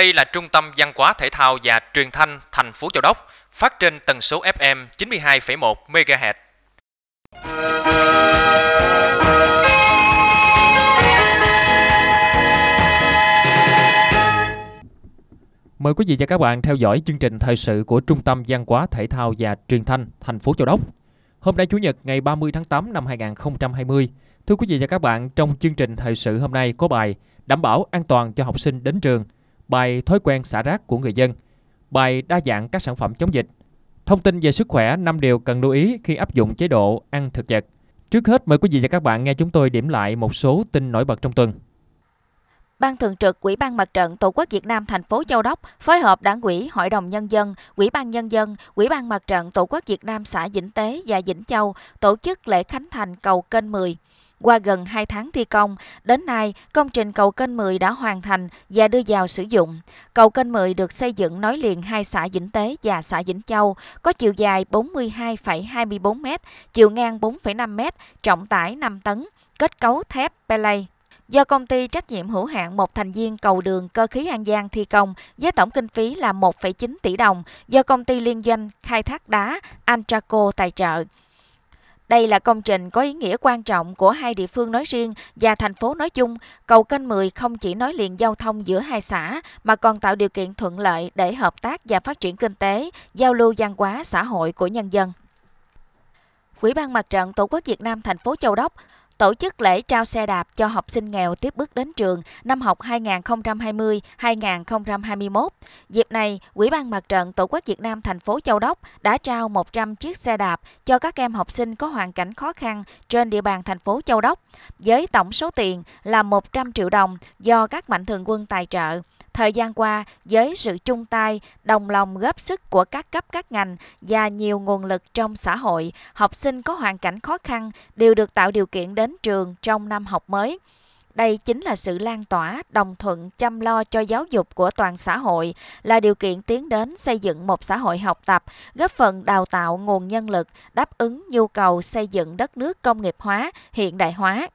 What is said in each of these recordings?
Đây là Trung tâm Văn hóa Thể thao và Truyền thanh thành phố Châu Đốc, phát trên tần số FM 92,1 MHz. Mời quý vị và các bạn theo dõi chương trình thời sự của Trung tâm Văn hóa Thể thao và Truyền thanh thành phố Châu Đốc. Hôm nay Chủ nhật ngày 30 tháng 8 năm 2020, thưa quý vị và các bạn, trong chương trình thời sự hôm nay có bài Đảm bảo an toàn cho học sinh đến trường – bài Thói quen xả rác của người dân, bài Đa dạng các sản phẩm chống dịch, thông tin về sức khỏe 5 điều cần lưu ý khi áp dụng chế độ ăn thực vật. Trước hết mời quý vị và các bạn nghe chúng tôi điểm lại một số tin nổi bật trong tuần. Ban Thường trực Ủy ban Mặt trận Tổ quốc Việt Nam thành phố Châu Đốc phối hợp Đảng ủy, Hội đồng nhân dân, Ủy ban nhân dân, Ủy ban Mặt trận Tổ quốc Việt Nam xã Vĩnh Tế và Vĩnh Châu tổ chức lễ khánh thành cầu kênh 10. Qua gần 2 tháng thi công, đến nay công trình cầu kênh 10 đã hoàn thành và đưa vào sử dụng. Cầu kênh 10 được xây dựng nối liền hai xã Vĩnh Tế và xã Vĩnh Châu, có chiều dài 42,24 m, chiều ngang 4,5 m, trọng tải 5 tấn, kết cấu thép Pelay do công ty trách nhiệm hữu hạn một thành viên cầu đường cơ khí An Giang thi công với tổng kinh phí là 1,9 tỷ đồng do công ty liên doanh khai thác đá Antraco tài trợ. Đây là công trình có ý nghĩa quan trọng của hai địa phương nói riêng và thành phố nói chung. Cầu kênh 10 không chỉ nối liền giao thông giữa hai xã mà còn tạo điều kiện thuận lợi để hợp tác và phát triển kinh tế, giao lưu văn hóa xã hội của nhân dân. Quỹ ban Mặt trận Tổ quốc Việt Nam thành phố Châu Đốc tổ chức lễ trao xe đạp cho học sinh nghèo tiếp bước đến trường năm học 2020-2021. Dịp này, Quỹ ban Mặt trận Tổ quốc Việt Nam thành phố Châu Đốc đã trao 100 chiếc xe đạp cho các em học sinh có hoàn cảnh khó khăn trên địa bàn thành phố Châu Đốc với tổng số tiền là 100 triệu đồng do các mạnh thường quân tài trợ. Thời gian qua, với sự chung tay, đồng lòng góp sức của các cấp các ngành và nhiều nguồn lực trong xã hội, học sinh có hoàn cảnh khó khăn đều được tạo điều kiện đến trường trong năm học mới. Đây chính là sự lan tỏa, đồng thuận, chăm lo cho giáo dục của toàn xã hội, là điều kiện tiến đến xây dựng một xã hội học tập, góp phần đào tạo nguồn nhân lực, đáp ứng nhu cầu xây dựng đất nước công nghiệp hóa, hiện đại hóa.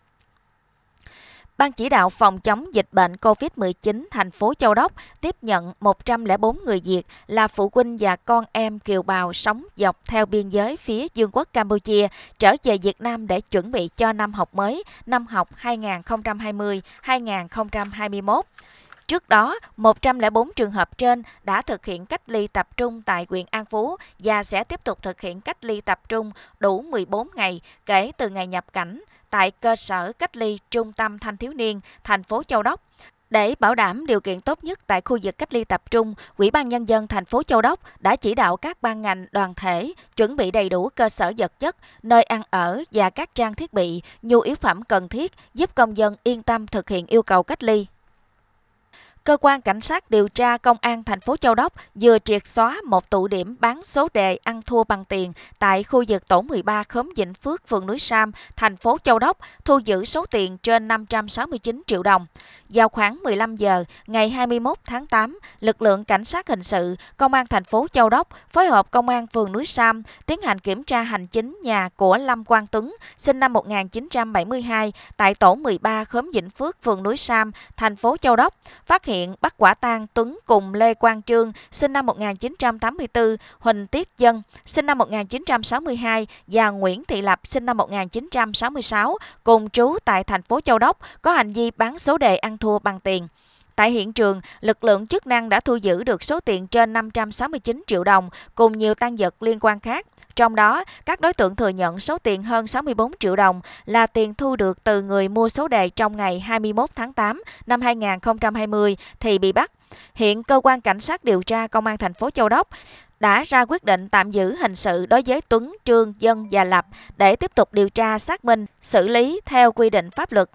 Ban chỉ đạo phòng chống dịch bệnh COVID-19 thành phố Châu Đốc tiếp nhận 104 người Việt là phụ huynh và con em kiều bào sống dọc theo biên giới phía Dương quốc Campuchia trở về Việt Nam để chuẩn bị cho năm học mới, năm học 2020-2021. Trước đó, 104 trường hợp trên đã thực hiện cách ly tập trung tại huyện An Phú và sẽ tiếp tục thực hiện cách ly tập trung đủ 14 ngày kể từ ngày nhập cảnh tại cơ sở cách ly trung tâm thanh thiếu niên thành phố Châu Đốc. Để bảo đảm điều kiện tốt nhất tại khu vực cách ly tập trung, Ủy ban nhân dân thành phố Châu Đốc đã chỉ đạo các ban ngành, đoàn thể chuẩn bị đầy đủ cơ sở vật chất, nơi ăn ở và các trang thiết bị, nhu yếu phẩm cần thiết giúp công dân yên tâm thực hiện yêu cầu cách ly. Cơ quan cảnh sát điều tra công an thành phố Châu Đốc vừa triệt xóa một tụ điểm bán số đề ăn thua bằng tiền tại khu vực tổ 13 khóm Vĩnh Phước, phường Núi Sam, thành phố Châu Đốc, thu giữ số tiền trên 569 triệu đồng. Vào khoảng 15 giờ ngày 21 tháng 8, lực lượng cảnh sát hình sự, công an thành phố Châu Đốc phối hợp công an phường Núi Sam tiến hành kiểm tra hành chính nhà của Lâm Quang Tuấn, sinh năm 1972 tại tổ 13 khóm Vĩnh Phước, phường Núi Sam, thành phố Châu Đốc, phát hiện hiện bắt quả tang Tuấn cùng Lê Quang Trương, sinh năm 1984, Huỳnh Tiết Dân, sinh năm 1962 và Nguyễn Thị Lập, sinh năm 1966, cùng trú tại thành phố Châu Đốc, có hành vi bán số đề ăn thua bằng tiền. Tại hiện trường, lực lượng chức năng đã thu giữ được số tiền trên 569 triệu đồng cùng nhiều tăng vật liên quan khác. Trong đó, các đối tượng thừa nhận số tiền hơn 64 triệu đồng là tiền thu được từ người mua số đề trong ngày 21 tháng 8 năm 2020 thì bị bắt. Hiện cơ quan cảnh sát điều tra công an thành phố Châu Đốc đã ra quyết định tạm giữ hình sự đối với Tuấn, Trương, Dân và Lập để tiếp tục điều tra xác minh, xử lý theo quy định pháp luật.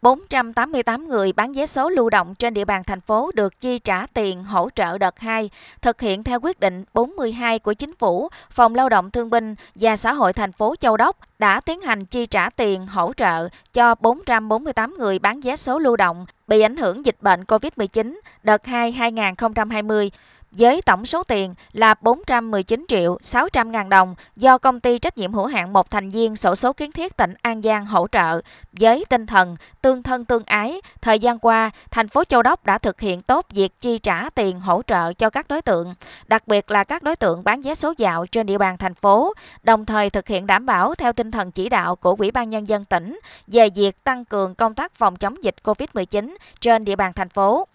488 người bán vé số lưu động trên địa bàn thành phố được chi trả tiền hỗ trợ đợt 2, thực hiện theo quyết định 42 của Chính phủ, Phòng Lao động Thương binh và Xã hội thành phố Châu Đốc đã tiến hành chi trả tiền hỗ trợ cho 448 người bán vé số lưu động bị ảnh hưởng dịch bệnh COVID-19 đợt 2 2020 với tổng số tiền là 419 triệu 600 ngàn đồng do công ty trách nhiệm hữu hạn một thành viên sổ số kiến thiết tỉnh An Giang hỗ trợ. Với tinh thần tương thân tương ái, thời gian qua, thành phố Châu Đốc đã thực hiện tốt việc chi trả tiền hỗ trợ cho các đối tượng, đặc biệt là các đối tượng bán vé số dạo trên địa bàn thành phố, đồng thời thực hiện đảm bảo theo tinh thần chỉ đạo của Ủy ban Nhân dân tỉnh về việc tăng cường công tác phòng chống dịch COVID-19 trên địa bàn thành phố.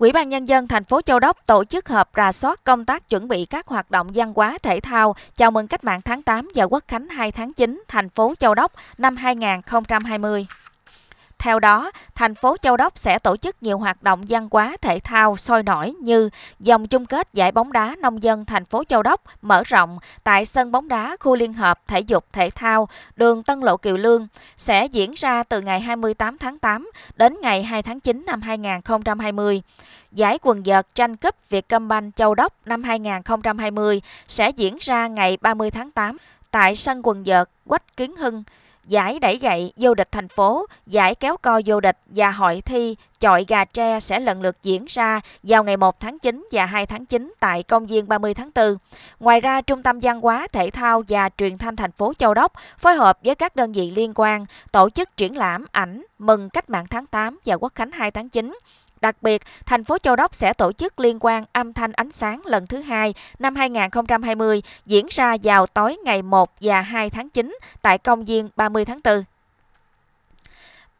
Quỹ ban Nhân dân thành phố Châu Đốc tổ chức họp rà soát công tác chuẩn bị các hoạt động văn hóa thể thao chào mừng cách mạng tháng 8 và Quốc khánh 2 tháng 9 thành phố Châu Đốc năm 2020. Theo đó, thành phố Châu Đốc sẽ tổ chức nhiều hoạt động văn hóa thể thao sôi nổi như dòng chung kết giải bóng đá nông dân thành phố Châu Đốc mở rộng tại sân bóng đá khu liên hợp thể dục thể thao đường Tân Lộ Kiều Lương sẽ diễn ra từ ngày 28 tháng 8 đến ngày 2 tháng 9 năm 2020. Giải quần vợt tranh cúp Việt Banh Châu Đốc năm 2020 sẽ diễn ra ngày 30 tháng 8 tại sân quần vợt Quách Kiến Hưng, giải đẩy gậy vô địch thành phố, giải kéo co vô địch và hội thi chọi gà tre sẽ lần lượt diễn ra vào ngày 1 tháng 9 và 2 tháng 9 tại công viên 30 tháng 4. Ngoài ra, Trung tâm Văn hóa, Thể thao và Truyền thanh thành phố Châu Đốc phối hợp với các đơn vị liên quan tổ chức triển lãm ảnh mừng cách mạng tháng 8 và Quốc khánh 2 tháng 9 Đặc biệt, thành phố Châu Đốc sẽ tổ chức liên quan âm thanh ánh sáng lần thứ hai năm 2020 diễn ra vào tối ngày 1 và 2 tháng 9 tại công viên 30 tháng 4.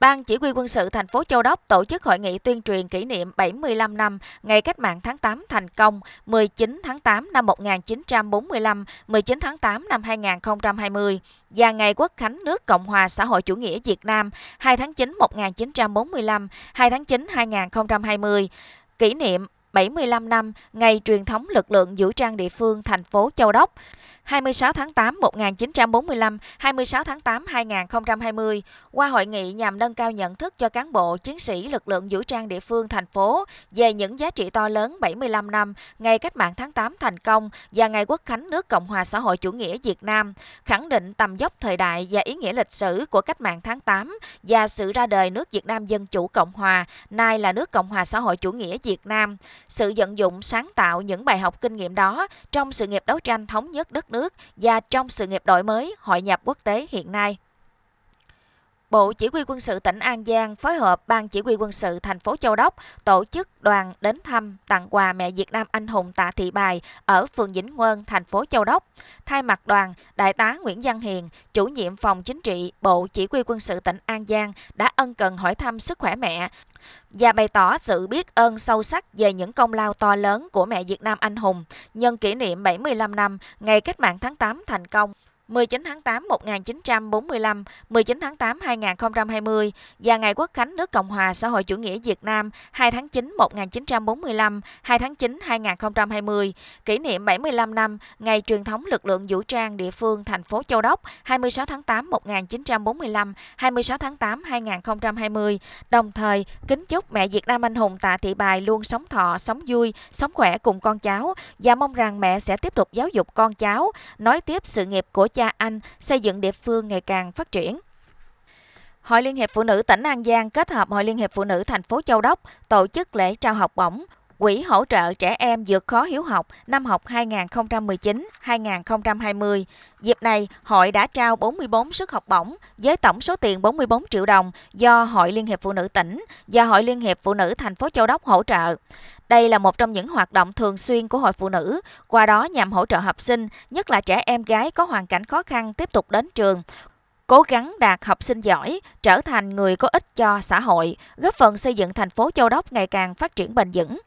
Ban Chỉ huy quân sự thành phố Châu Đốc tổ chức hội nghị tuyên truyền kỷ niệm 75 năm ngày cách mạng tháng 8 thành công 19 tháng 8 năm 1945, 19 tháng 8 năm 2020 và ngày Quốc khánh nước Cộng hòa xã hội chủ nghĩa Việt Nam 2 tháng 9 1945, 2 tháng 9 2020 kỷ niệm 75 năm ngày truyền thống lực lượng vũ trang địa phương thành phố Châu Đốc. 26 tháng 8 1945, 26 tháng 8 2020 qua hội nghị nhằm nâng cao nhận thức cho cán bộ, chiến sĩ lực lượng vũ trang địa phương thành phố về những giá trị to lớn 75 năm ngày cách mạng tháng 8 thành công và ngày quốc khánh nước Cộng hòa xã hội chủ nghĩa Việt Nam, khẳng định tầm dốc thời đại và ý nghĩa lịch sử của cách mạng tháng 8 và sự ra đời nước Việt Nam Dân Chủ Cộng Hòa, nay là nước Cộng hòa xã hội chủ nghĩa Việt Nam, sự vận dụng sáng tạo những bài học kinh nghiệm đó trong sự nghiệp đấu tranh thống nhất đất nước nước và trong sự nghiệp đổi mới hội nhập quốc tế hiện nay. Bộ Chỉ huy quân sự tỉnh An Giang phối hợp Ban Chỉ huy quân sự thành phố Châu Đốc tổ chức đoàn đến thăm tặng quà mẹ Việt Nam anh hùng Tạ Thị Bài ở phường Vĩnh Ngân, thành phố Châu Đốc. Thay mặt đoàn, Đại tá Nguyễn Văn Hiền, chủ nhiệm phòng chính trị Bộ Chỉ huy quân sự tỉnh An Giang đã ân cần hỏi thăm sức khỏe mẹ và bày tỏ sự biết ơn sâu sắc về những công lao to lớn của mẹ Việt Nam anh hùng nhân kỷ niệm 75 năm ngày cách mạng tháng 8 thành công. 19 tháng 8 1945, 19 tháng 8 2020 và Ngày Quốc khánh nước Cộng hòa xã hội chủ nghĩa Việt Nam 2 tháng 9 1945, 2 tháng 9 2020, kỷ niệm 75 năm Ngày truyền thống lực lượng vũ trang địa phương thành phố Châu Đốc 26 tháng 8 1945, 26 tháng 8 2020, đồng thời kính chúc mẹ Việt Nam anh hùng Tạ Thị Bài luôn sống thọ, sống vui, sống khỏe cùng con cháu và mong rằng mẹ sẽ tiếp tục giáo dục con cháu, nói tiếp sự nghiệp của cha cha anh xây dựng địa phương ngày càng phát triển. Hội Liên hiệp Phụ nữ tỉnh An Giang kết hợp Hội Liên hiệp Phụ nữ thành phố Châu Đốc tổ chức lễ trao học bổng Quỹ hỗ trợ trẻ em vượt khó hiếu học năm học 2019-2020. Dịp này, hội đã trao 44 suất học bổng với tổng số tiền 44 triệu đồng do Hội Liên hiệp Phụ nữ tỉnh và Hội Liên hiệp Phụ nữ thành phố Châu Đốc hỗ trợ. Đây là một trong những hoạt động thường xuyên của Hội Phụ Nữ, qua đó nhằm hỗ trợ học sinh, nhất là trẻ em gái có hoàn cảnh khó khăn tiếp tục đến trường, cố gắng đạt học sinh giỏi, trở thành người có ích cho xã hội, góp phần xây dựng thành phố Châu Đốc ngày càng phát triển bền vững.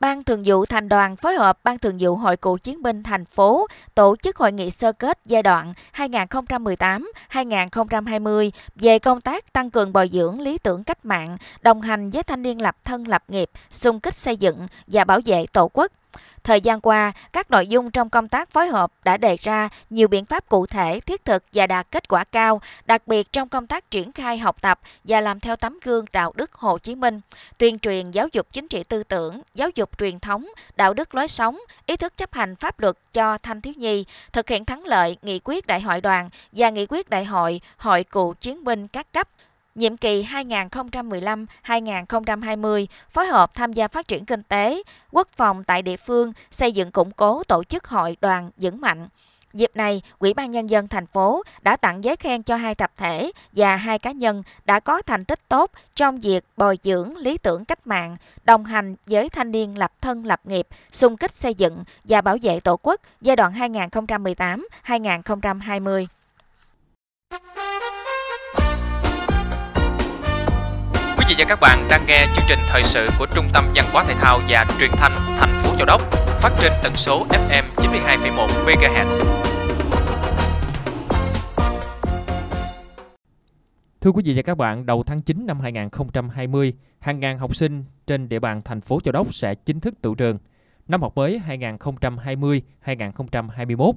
Ban Thường vụ Thành đoàn phối hợp Ban Thường vụ Hội Cựu Chiến binh thành phố tổ chức hội nghị sơ kết giai đoạn 2018-2020 về công tác tăng cường bồi dưỡng lý tưởng cách mạng, đồng hành với thanh niên lập thân lập nghiệp, xung kích xây dựng và bảo vệ Tổ quốc. Thời gian qua, các nội dung trong công tác phối hợp đã đề ra nhiều biện pháp cụ thể, thiết thực và đạt kết quả cao, đặc biệt trong công tác triển khai học tập và làm theo tấm gương đạo đức Hồ Chí Minh, tuyên truyền giáo dục chính trị tư tưởng, giáo dục truyền thống, đạo đức lối sống, ý thức chấp hành pháp luật cho thanh thiếu nhi, thực hiện thắng lợi nghị quyết đại hội đoàn và nghị quyết đại hội hội cựu chiến binh các cấp nhiệm kỳ 2015-2020 phối hợp tham gia phát triển kinh tế, quốc phòng tại địa phương, xây dựng củng cố tổ chức hội đoàn vững mạnh. Dịp này, Ủy ban Nhân dân thành phố đã tặng giấy khen cho hai tập thể và hai cá nhân đã có thành tích tốt trong việc bồi dưỡng lý tưởng cách mạng, đồng hành với thanh niên lập thân lập nghiệp, xung kích xây dựng và bảo vệ Tổ quốc giai đoạn 2018-2020. vị và các bạn đang nghe chương trình thời sự của Trung tâm Văn hóa Thể thao và Truyền thanh thành phố Châu Đốc phát trên tần số FM 92,1 MHz. Thưa quý vị và các bạn, đầu tháng 9 năm 2020, hàng ngàn học sinh trên địa bàn thành phố Châu Đốc sẽ chính thức tự trường. Năm học mới 2020-2021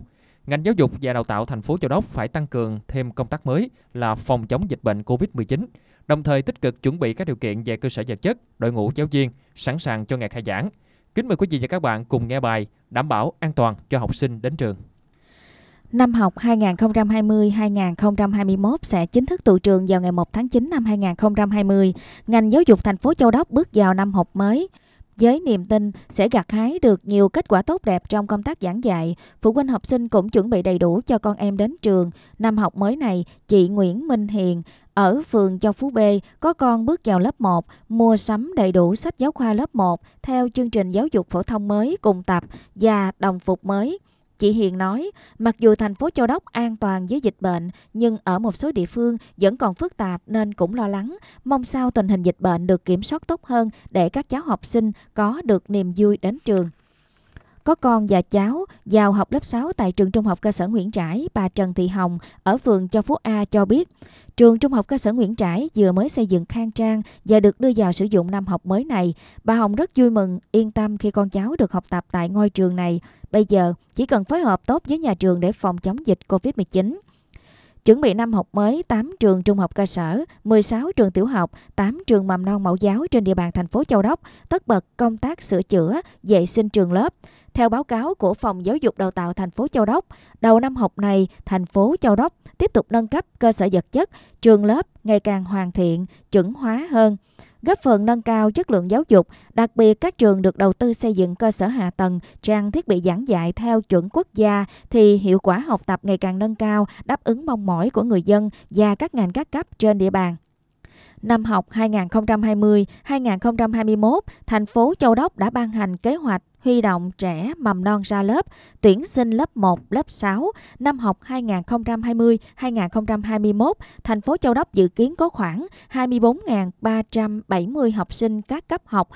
Ngành giáo dục và đào tạo thành phố Châu Đốc phải tăng cường thêm công tác mới là phòng chống dịch bệnh COVID-19, đồng thời tích cực chuẩn bị các điều kiện về cơ sở vật chất, đội ngũ giáo viên sẵn sàng cho ngày khai giảng. Kính mời quý vị và các bạn cùng nghe bài Đảm bảo an toàn cho học sinh đến trường. Năm học 2020-2021 sẽ chính thức tụ trường vào ngày 1 tháng 9 năm 2020. Ngành giáo dục thành phố Châu Đốc bước vào năm học mới. Với niềm tin sẽ gặt hái được nhiều kết quả tốt đẹp trong công tác giảng dạy, phụ huynh học sinh cũng chuẩn bị đầy đủ cho con em đến trường. Năm học mới này, chị Nguyễn Minh Hiền ở phường Châu Phú B có con bước vào lớp 1, mua sắm đầy đủ sách giáo khoa lớp 1 theo chương trình giáo dục phổ thông mới cùng tập và đồng phục mới. Chị Hiền nói, mặc dù thành phố Châu Đốc an toàn với dịch bệnh, nhưng ở một số địa phương vẫn còn phức tạp nên cũng lo lắng, mong sao tình hình dịch bệnh được kiểm soát tốt hơn để các cháu học sinh có được niềm vui đến trường có con và cháu vào học lớp 6 tại trường Trung học cơ sở Nguyễn Trãi, bà Trần Thị Hồng ở phường Châu Phú A cho biết, trường Trung học cơ sở Nguyễn Trãi vừa mới xây dựng khang trang và được đưa vào sử dụng năm học mới này. Bà Hồng rất vui mừng, yên tâm khi con cháu được học tập tại ngôi trường này. Bây giờ, chỉ cần phối hợp tốt với nhà trường để phòng chống dịch COVID-19. Chuẩn bị năm học mới 8 trường trung học cơ sở, 16 trường tiểu học, 8 trường mầm non mẫu giáo trên địa bàn thành phố Châu Đốc, tất bật công tác sửa chữa, vệ sinh trường lớp. Theo báo cáo của Phòng Giáo dục Đào tạo thành phố Châu Đốc, đầu năm học này, thành phố Châu Đốc tiếp tục nâng cấp cơ sở vật chất, trường lớp ngày càng hoàn thiện, chuẩn hóa hơn góp phần nâng cao chất lượng giáo dục, đặc biệt các trường được đầu tư xây dựng cơ sở hạ tầng, trang thiết bị giảng dạy theo chuẩn quốc gia thì hiệu quả học tập ngày càng nâng cao, đáp ứng mong mỏi của người dân và các ngành các cấp trên địa bàn. Năm học 2020-2021, thành phố Châu Đốc đã ban hành kế hoạch huy động trẻ mầm non ra lớp, tuyển sinh lớp 1, lớp 6. Năm học 2020-2021, thành phố Châu Đốc dự kiến có khoảng 24.370 học sinh các cấp học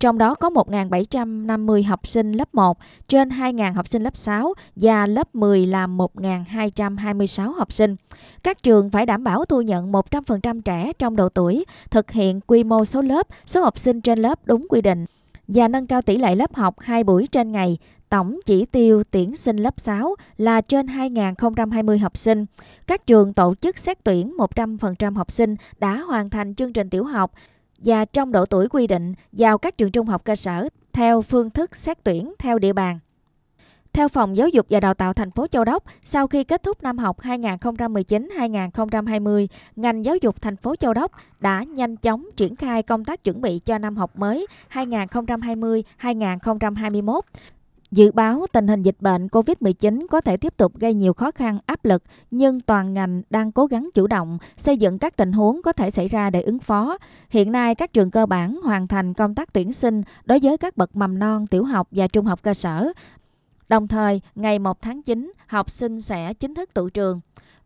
trong đó có 1.750 học sinh lớp 1, trên 2.000 học sinh lớp 6 và lớp 10 là 1.226 học sinh. Các trường phải đảm bảo thu nhận 100% trẻ trong độ tuổi, thực hiện quy mô số lớp, số học sinh trên lớp đúng quy định và nâng cao tỷ lệ lớp học 2 buổi trên ngày. Tổng chỉ tiêu tuyển sinh lớp 6 là trên 2.020 học sinh. Các trường tổ chức xét tuyển 100% học sinh đã hoàn thành chương trình tiểu học, và trong độ tuổi quy định vào các trường trung học cơ sở theo phương thức xét tuyển theo địa bàn. Theo Phòng Giáo dục và Đào tạo thành phố Châu Đốc, sau khi kết thúc năm học 2019-2020, ngành giáo dục thành phố Châu Đốc đã nhanh chóng triển khai công tác chuẩn bị cho năm học mới 2020-2021. Dự báo tình hình dịch bệnh COVID-19 có thể tiếp tục gây nhiều khó khăn, áp lực, nhưng toàn ngành đang cố gắng chủ động, xây dựng các tình huống có thể xảy ra để ứng phó. Hiện nay, các trường cơ bản hoàn thành công tác tuyển sinh đối với các bậc mầm non, tiểu học và trung học cơ sở. Đồng thời, ngày 1 tháng 9, học sinh sẽ chính thức tự trường.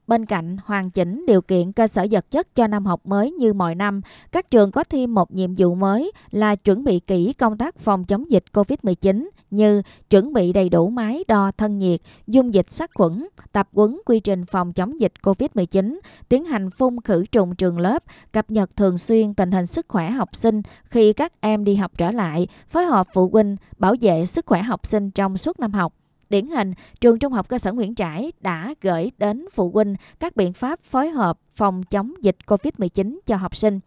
Bên cạnh hoàn chỉnh điều kiện cơ sở vật chất cho năm học mới như mọi năm, các trường có thêm một nhiệm vụ mới là chuẩn bị kỹ công tác phòng chống dịch COVID-19 như chuẩn bị đầy đủ máy đo thân nhiệt, dung dịch sát khuẩn, tập quấn quy trình phòng chống dịch COVID-19, tiến hành phun khử trùng trường lớp, cập nhật thường xuyên tình hình sức khỏe học sinh khi các em đi học trở lại, phối hợp phụ huynh bảo vệ sức khỏe học sinh trong suốt năm học. Điển hình, trường Trung học cơ sở Nguyễn Trãi đã gửi đến phụ huynh các biện pháp phối hợp phòng chống dịch COVID-19 cho học sinh.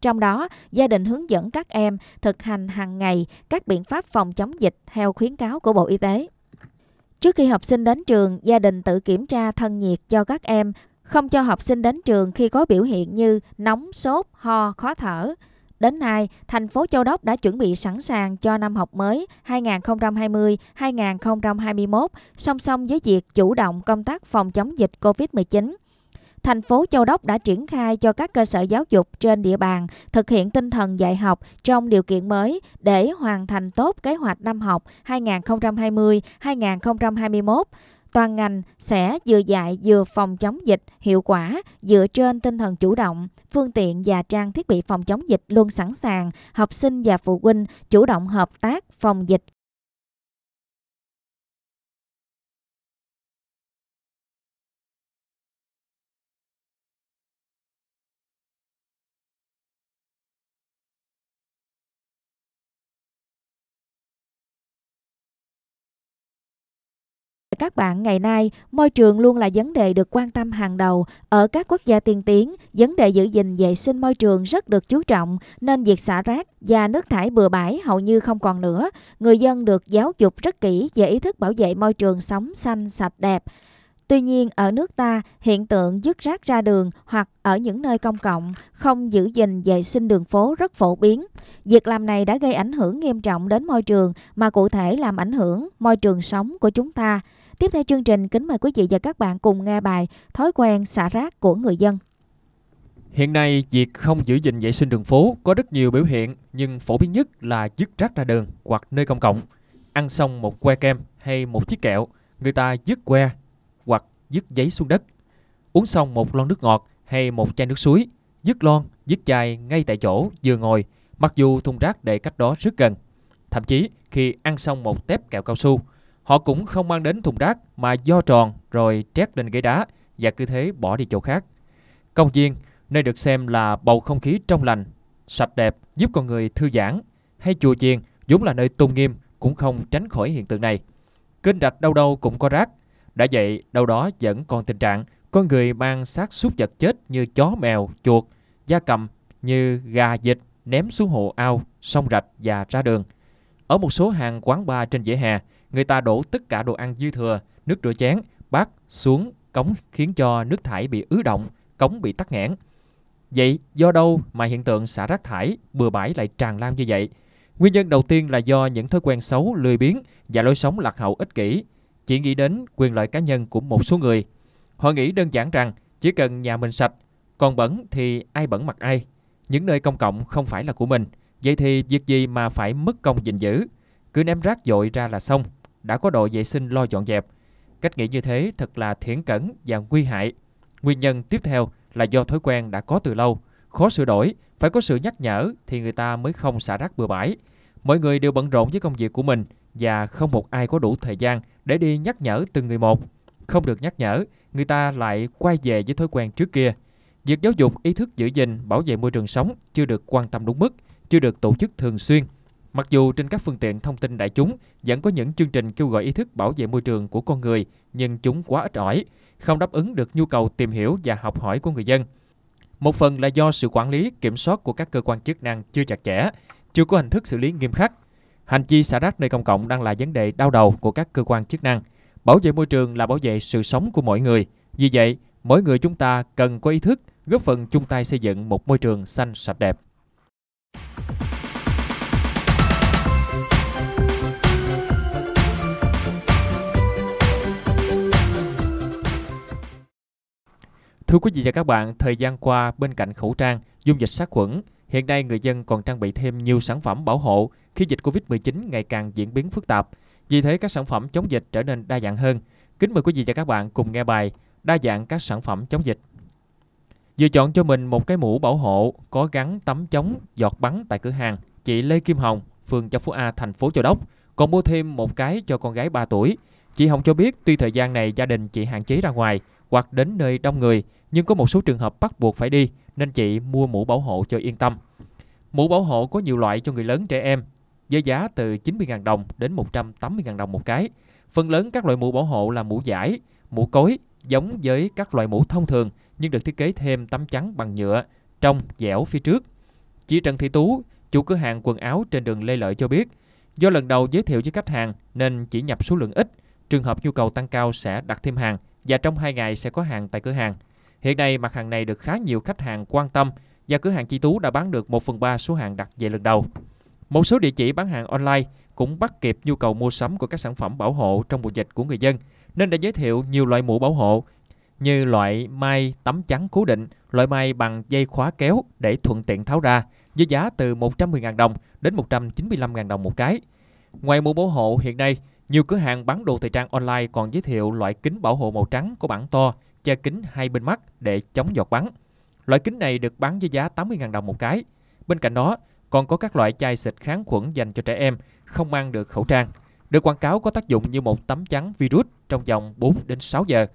Trong đó, gia đình hướng dẫn các em thực hành hàng ngày các biện pháp phòng chống dịch theo khuyến cáo của Bộ Y tế. Trước khi học sinh đến trường, gia đình tự kiểm tra thân nhiệt cho các em, không cho học sinh đến trường khi có biểu hiện như nóng, sốt, ho, khó thở. Đến nay, thành phố Châu Đốc đã chuẩn bị sẵn sàng cho năm học mới 2020-2021, song song với việc chủ động công tác phòng chống dịch COVID-19 thành phố Châu Đốc đã triển khai cho các cơ sở giáo dục trên địa bàn thực hiện tinh thần dạy học trong điều kiện mới để hoàn thành tốt kế hoạch năm học 2020-2021 toàn ngành sẽ vừa dạy vừa phòng chống dịch hiệu quả dựa trên tinh thần chủ động, phương tiện và trang thiết bị phòng chống dịch luôn sẵn sàng, học sinh và phụ huynh chủ động hợp tác phòng dịch các bạn, ngày nay, môi trường luôn là vấn đề được quan tâm hàng đầu. Ở các quốc gia tiên tiến, vấn đề giữ gìn vệ sinh môi trường rất được chú trọng, nên việc xả rác và nước thải bừa bãi hầu như không còn nữa. Người dân được giáo dục rất kỹ về ý thức bảo vệ môi trường sống xanh, sạch đẹp. Tuy nhiên, ở nước ta, hiện tượng dứt rác ra đường hoặc ở những nơi công cộng không giữ gìn vệ sinh đường phố rất phổ biến. Việc làm này đã gây ảnh hưởng nghiêm trọng đến môi trường mà cụ thể làm ảnh hưởng môi trường sống của chúng ta. Tiếp theo chương trình, kính mời quý vị và các bạn cùng nghe bài Thói quen xả rác của người dân. Hiện nay, việc không giữ gìn vệ sinh đường phố có rất nhiều biểu hiện, nhưng phổ biến nhất là dứt rác ra đường hoặc nơi công cộng. Ăn xong một que kem hay một chiếc kẹo, người ta dứt que hoặc dứt giấy xuống đất. Uống xong một lon nước ngọt hay một chai nước suối, dứt lon, dứt chai ngay tại chỗ vừa ngồi, mặc dù thùng rác để cách đó rất gần. Thậm chí, khi ăn xong một tép kẹo cao su, Họ cũng không mang đến thùng rác mà do tròn rồi trét lên ghế đá và cứ thế bỏ đi chỗ khác. Công viên, nơi được xem là bầu không khí trong lành, sạch đẹp giúp con người thư giãn, hay chùa chiền vốn là nơi tôn nghiêm cũng không tránh khỏi hiện tượng này. Kênh rạch đâu đâu cũng có rác, đã vậy đâu đó vẫn còn tình trạng con người mang xác súc vật chết như chó mèo, chuột, da cầm như gà vịt ném xuống hồ ao, sông rạch và ra đường. Ở một số hàng quán bar trên vỉa hè, người ta đổ tất cả đồ ăn dư thừa, nước rửa chén, bát xuống cống khiến cho nước thải bị ứ động, cống bị tắc nghẽn. Vậy do đâu mà hiện tượng xả rác thải bừa bãi lại tràn lan như vậy? Nguyên nhân đầu tiên là do những thói quen xấu, lười biếng và lối sống lạc hậu ích kỷ, chỉ nghĩ đến quyền lợi cá nhân của một số người. Họ nghĩ đơn giản rằng chỉ cần nhà mình sạch, còn bẩn thì ai bẩn mặt ai. Những nơi công cộng không phải là của mình, vậy thì việc gì mà phải mất công gìn giữ, cứ ném rác dội ra là xong đã có đội vệ sinh lo dọn dẹp. Cách nghĩ như thế thật là thiển cẩn và nguy hại. Nguyên nhân tiếp theo là do thói quen đã có từ lâu, khó sửa đổi, phải có sự nhắc nhở thì người ta mới không xả rác bừa bãi. Mọi người đều bận rộn với công việc của mình và không một ai có đủ thời gian để đi nhắc nhở từng người một. Không được nhắc nhở, người ta lại quay về với thói quen trước kia. Việc giáo dục ý thức giữ gìn, bảo vệ môi trường sống chưa được quan tâm đúng mức, chưa được tổ chức thường xuyên – Mặc dù trên các phương tiện thông tin đại chúng vẫn có những chương trình kêu gọi ý thức bảo vệ môi trường của con người, nhưng chúng quá ít ỏi, không đáp ứng được nhu cầu tìm hiểu và học hỏi của người dân. Một phần là do sự quản lý, kiểm soát của các cơ quan chức năng chưa chặt chẽ, chưa có hình thức xử lý nghiêm khắc. Hành vi xả rác nơi công cộng đang là vấn đề đau đầu của các cơ quan chức năng. Bảo vệ môi trường là bảo vệ sự sống của mỗi người. Vì vậy, mỗi người chúng ta cần có ý thức góp phần chung tay xây dựng một môi trường xanh sạch đẹp. Thưa quý vị và các bạn, thời gian qua bên cạnh khẩu trang, dung dịch sát khuẩn, hiện nay người dân còn trang bị thêm nhiều sản phẩm bảo hộ khi dịch Covid-19 ngày càng diễn biến phức tạp. Vì thế các sản phẩm chống dịch trở nên đa dạng hơn. Kính mời quý vị và các bạn cùng nghe bài Đa dạng các sản phẩm chống dịch. Vừa chọn cho mình một cái mũ bảo hộ có gắn tấm chống giọt bắn tại cửa hàng chị Lê Kim Hồng, phường Châu Phú A, thành phố Châu Đốc, còn mua thêm một cái cho con gái 3 tuổi. Chị Hồng cho biết tuy thời gian này gia đình chị hạn chế ra ngoài hoặc đến nơi đông người, nhưng có một số trường hợp bắt buộc phải đi nên chị mua mũ bảo hộ cho yên tâm. Mũ bảo hộ có nhiều loại cho người lớn trẻ em với giá từ 90.000 đồng đến 180.000 đồng một cái. Phần lớn các loại mũ bảo hộ là mũ giải, mũ cối giống với các loại mũ thông thường nhưng được thiết kế thêm tấm chắn bằng nhựa trong dẻo phía trước. Chị Trần Thị Tú, chủ cửa hàng quần áo trên đường Lê Lợi cho biết, do lần đầu giới thiệu với khách hàng nên chỉ nhập số lượng ít, trường hợp nhu cầu tăng cao sẽ đặt thêm hàng và trong 2 ngày sẽ có hàng tại cửa hàng. Hiện nay mặt hàng này được khá nhiều khách hàng quan tâm và cửa hàng Chi Tú đã bán được 1 phần 3 số hàng đặt về lần đầu. Một số địa chỉ bán hàng online cũng bắt kịp nhu cầu mua sắm của các sản phẩm bảo hộ trong mùa dịch của người dân, nên đã giới thiệu nhiều loại mũ bảo hộ như loại mai tấm chắn cố định, loại mai bằng dây khóa kéo để thuận tiện tháo ra, với giá từ 110.000 đồng đến 195.000 đồng một cái. Ngoài mũ bảo hộ hiện nay, nhiều cửa hàng bán đồ thời trang online còn giới thiệu loại kính bảo hộ màu trắng có bản to che kính hai bên mắt để chống giọt bắn. Loại kính này được bán với giá 80.000 đồng một cái. Bên cạnh đó, còn có các loại chai xịt kháng khuẩn dành cho trẻ em không mang được khẩu trang. Được quảng cáo có tác dụng như một tấm chắn virus trong vòng 4 đến 6 giờ.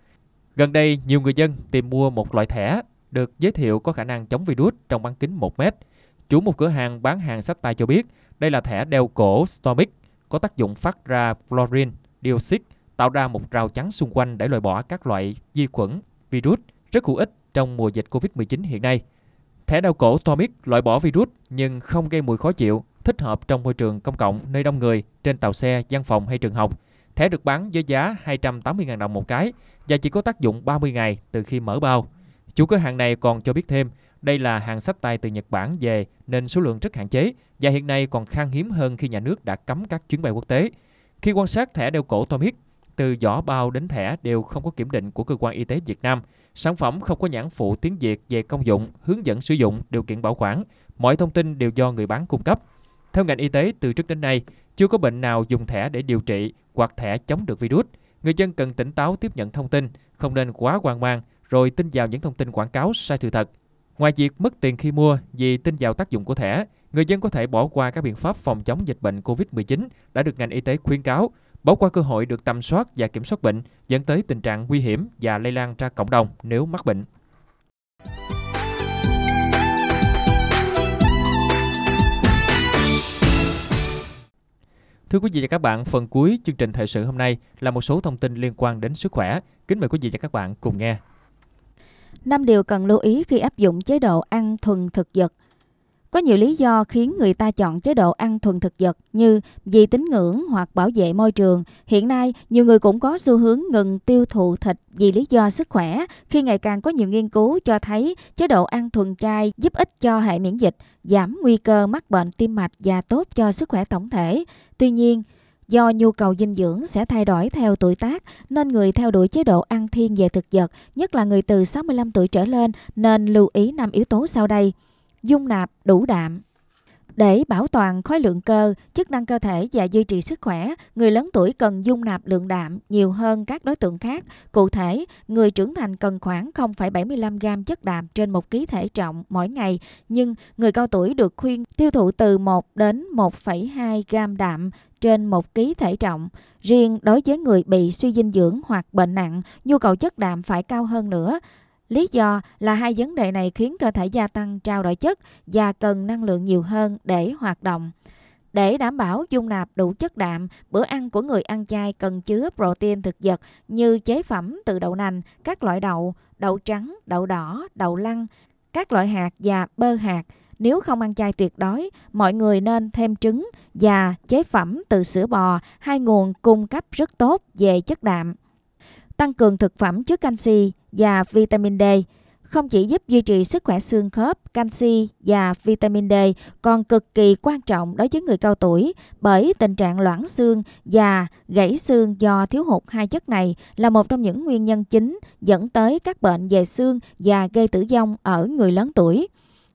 Gần đây, nhiều người dân tìm mua một loại thẻ được giới thiệu có khả năng chống virus trong bán kính 1 mét. Chủ một cửa hàng bán hàng sách tay cho biết đây là thẻ đeo cổ Stormic có tác dụng phát ra fluorine dioxide tạo ra một rào chắn xung quanh để loại bỏ các loại vi khuẩn, virus rất hữu ích trong mùa dịch Covid-19 hiện nay. Thẻ đau cổ Tomic loại bỏ virus nhưng không gây mùi khó chịu, thích hợp trong môi trường công cộng, nơi đông người, trên tàu xe, văn phòng hay trường học. Thẻ được bán với giá 280.000 đồng một cái và chỉ có tác dụng 30 ngày từ khi mở bao. Chủ cửa hàng này còn cho biết thêm, đây là hàng sách tay từ Nhật Bản về nên số lượng rất hạn chế và hiện nay còn khan hiếm hơn khi nhà nước đã cấm các chuyến bay quốc tế. Khi quan sát thẻ đeo cổ Tomic, từ vỏ bao đến thẻ đều không có kiểm định của cơ quan y tế Việt Nam. Sản phẩm không có nhãn phụ tiếng Việt về công dụng, hướng dẫn sử dụng, điều kiện bảo quản. Mọi thông tin đều do người bán cung cấp. Theo ngành y tế, từ trước đến nay, chưa có bệnh nào dùng thẻ để điều trị hoặc thẻ chống được virus. Người dân cần tỉnh táo tiếp nhận thông tin, không nên quá hoang mang rồi tin vào những thông tin quảng cáo sai sự thật. Ngoài việc mất tiền khi mua vì tin vào tác dụng của thẻ, người dân có thể bỏ qua các biện pháp phòng chống dịch bệnh COVID-19 đã được ngành y tế khuyến cáo, bỏ qua cơ hội được tầm soát và kiểm soát bệnh dẫn tới tình trạng nguy hiểm và lây lan ra cộng đồng nếu mắc bệnh. Thưa quý vị và các bạn, phần cuối chương trình thời sự hôm nay là một số thông tin liên quan đến sức khỏe. Kính mời quý vị và các bạn cùng nghe. 5 điều cần lưu ý khi áp dụng chế độ ăn thuần thực vật – có nhiều lý do khiến người ta chọn chế độ ăn thuần thực vật như vì tín ngưỡng hoặc bảo vệ môi trường. Hiện nay, nhiều người cũng có xu hướng ngừng tiêu thụ thịt vì lý do sức khỏe khi ngày càng có nhiều nghiên cứu cho thấy chế độ ăn thuần chay giúp ích cho hệ miễn dịch, giảm nguy cơ mắc bệnh tim mạch và tốt cho sức khỏe tổng thể. Tuy nhiên, Do nhu cầu dinh dưỡng sẽ thay đổi theo tuổi tác nên người theo đuổi chế độ ăn thiên về thực vật, nhất là người từ 65 tuổi trở lên nên lưu ý năm yếu tố sau đây dung nạp đủ đạm. Để bảo toàn khối lượng cơ, chức năng cơ thể và duy trì sức khỏe, người lớn tuổi cần dung nạp lượng đạm nhiều hơn các đối tượng khác. Cụ thể, người trưởng thành cần khoảng 0,75 gram chất đạm trên một ký thể trọng mỗi ngày, nhưng người cao tuổi được khuyên tiêu thụ từ 1 đến 1,2 gram đạm trên một ký thể trọng. Riêng đối với người bị suy dinh dưỡng hoặc bệnh nặng, nhu cầu chất đạm phải cao hơn nữa. Lý do là hai vấn đề này khiến cơ thể gia tăng trao đổi chất và cần năng lượng nhiều hơn để hoạt động. Để đảm bảo dung nạp đủ chất đạm, bữa ăn của người ăn chay cần chứa protein thực vật như chế phẩm từ đậu nành, các loại đậu, đậu trắng, đậu đỏ, đậu lăng, các loại hạt và bơ hạt. Nếu không ăn chay tuyệt đối, mọi người nên thêm trứng và chế phẩm từ sữa bò, hai nguồn cung cấp rất tốt về chất đạm. Tăng cường thực phẩm chứa canxi, và vitamin D. Không chỉ giúp duy trì sức khỏe xương khớp, canxi và vitamin D còn cực kỳ quan trọng đối với người cao tuổi bởi tình trạng loãng xương và gãy xương do thiếu hụt hai chất này là một trong những nguyên nhân chính dẫn tới các bệnh về xương và gây tử vong ở người lớn tuổi.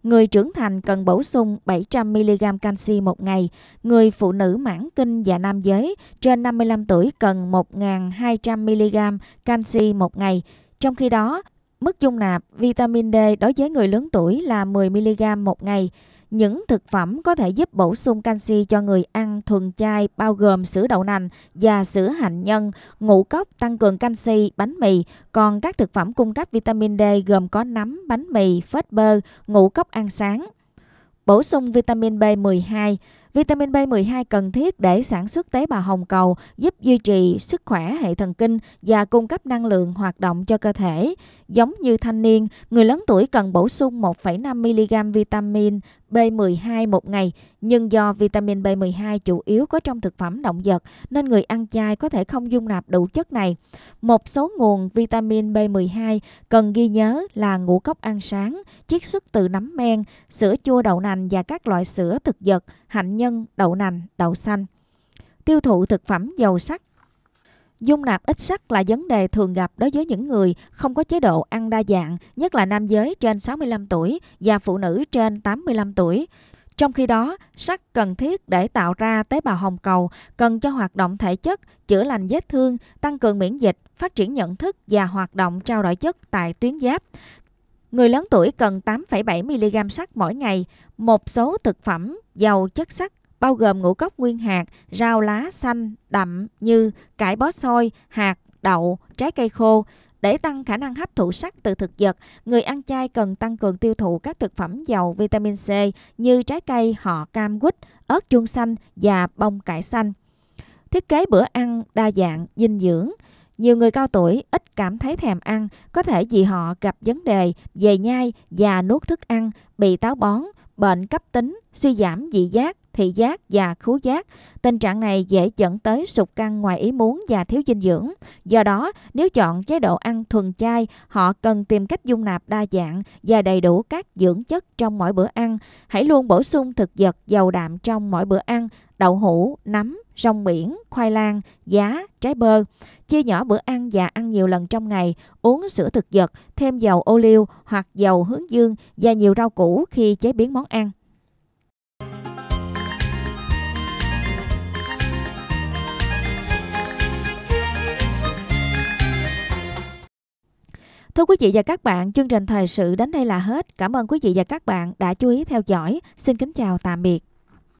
Người trưởng thành cần bổ sung 700mg canxi một ngày. Người phụ nữ mãn kinh và nam giới trên 55 tuổi cần 1.200mg canxi một ngày. Trong khi đó, mức dung nạp vitamin D đối với người lớn tuổi là 10mg một ngày. Những thực phẩm có thể giúp bổ sung canxi cho người ăn thuần chay bao gồm sữa đậu nành và sữa hạnh nhân, ngũ cốc tăng cường canxi, bánh mì. Còn các thực phẩm cung cấp vitamin D gồm có nấm, bánh mì, phết bơ, ngũ cốc ăn sáng. Bổ sung vitamin B12 Vitamin B12 cần thiết để sản xuất tế bào hồng cầu, giúp duy trì sức khỏe hệ thần kinh và cung cấp năng lượng hoạt động cho cơ thể. Giống như thanh niên, người lớn tuổi cần bổ sung 1,5 mg vitamin B12 một ngày, nhưng do vitamin B12 chủ yếu có trong thực phẩm động vật nên người ăn chay có thể không dung nạp đủ chất này. Một số nguồn vitamin B12 cần ghi nhớ là ngũ cốc ăn sáng, chiết xuất từ nấm men, sữa chua đậu nành và các loại sữa thực vật, hạnh nhân, đậu nành, đậu xanh. Tiêu thụ thực phẩm giàu sắt Dung nạp ít sắt là vấn đề thường gặp đối với những người không có chế độ ăn đa dạng, nhất là nam giới trên 65 tuổi và phụ nữ trên 85 tuổi. Trong khi đó, sắt cần thiết để tạo ra tế bào hồng cầu, cần cho hoạt động thể chất, chữa lành vết thương, tăng cường miễn dịch, phát triển nhận thức và hoạt động trao đổi chất tại tuyến giáp. Người lớn tuổi cần 8,7 mg sắt mỗi ngày. Một số thực phẩm giàu chất sắt bao gồm ngũ cốc nguyên hạt, rau lá xanh, đậm như cải bó xôi, hạt, đậu, trái cây khô. Để tăng khả năng hấp thụ sắt từ thực vật, người ăn chay cần tăng cường tiêu thụ các thực phẩm giàu vitamin C như trái cây họ cam quýt, ớt chuông xanh và bông cải xanh. Thiết kế bữa ăn đa dạng, dinh dưỡng. Nhiều người cao tuổi ít cảm thấy thèm ăn, có thể vì họ gặp vấn đề về nhai và nuốt thức ăn, bị táo bón, bệnh cấp tính, suy giảm vị giác, thị giác và khứu giác. Tình trạng này dễ dẫn tới sụt cân ngoài ý muốn và thiếu dinh dưỡng. Do đó, nếu chọn chế độ ăn thuần chay, họ cần tìm cách dung nạp đa dạng và đầy đủ các dưỡng chất trong mỗi bữa ăn. Hãy luôn bổ sung thực vật giàu đạm trong mỗi bữa ăn, đậu hũ, nấm, rong biển, khoai lang, giá, trái bơ. Chia nhỏ bữa ăn và ăn nhiều lần trong ngày, uống sữa thực vật, thêm dầu ô liu hoặc dầu hướng dương và nhiều rau củ khi chế biến món ăn. Thưa quý vị và các bạn, chương trình thời sự đến đây là hết. Cảm ơn quý vị và các bạn đã chú ý theo dõi. Xin kính chào tạm biệt.